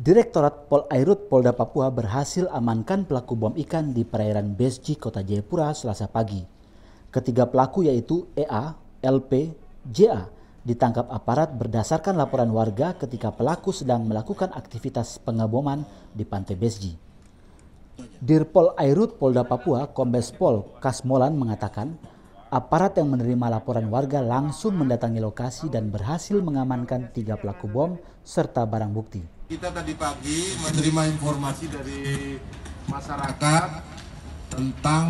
Direktorat Pol Airut Polda Papua berhasil amankan pelaku bom ikan di perairan Besji, Kota Jayapura selasa pagi. Ketiga pelaku yaitu EA, LP, JA ditangkap aparat berdasarkan laporan warga ketika pelaku sedang melakukan aktivitas pengeboman di Pantai Besji. Dirpol Airut Polda Papua Kombes Pol Kasmolan mengatakan aparat yang menerima laporan warga langsung mendatangi lokasi dan berhasil mengamankan tiga pelaku bom serta barang bukti. Kita tadi pagi menerima informasi dari masyarakat tentang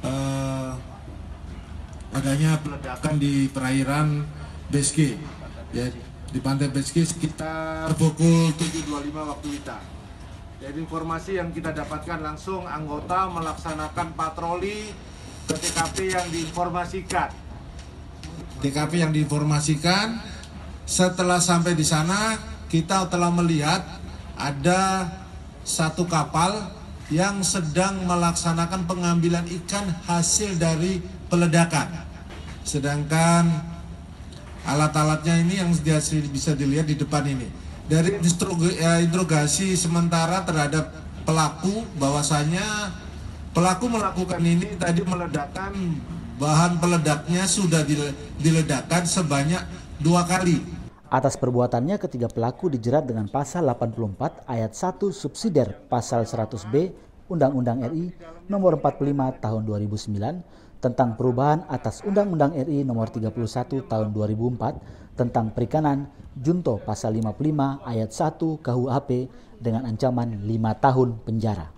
eh, adanya peledakan di perairan Beski, ya, di pantai Beski sekitar pukul 7.25 waktu kita. Jadi informasi yang kita dapatkan langsung anggota melaksanakan patroli ke TKP yang diinformasikan. TKP yang diinformasikan setelah sampai di sana kita telah melihat ada satu kapal yang sedang melaksanakan pengambilan ikan hasil dari peledakan. Sedangkan alat-alatnya ini yang bisa dilihat di depan ini. Dari eh, interogasi sementara terhadap pelaku bahwasanya Pelaku melakukan ini tadi meledakkan bahan peledaknya sudah diledakkan sebanyak dua kali. Atas perbuatannya ketiga pelaku dijerat dengan pasal 84 ayat 1 subsidiar pasal 100B Undang-Undang RI nomor 45 tahun 2009 tentang perubahan atas Undang-Undang RI nomor 31 tahun 2004 tentang perikanan junto pasal 55 ayat 1 KUHP dengan ancaman 5 tahun penjara.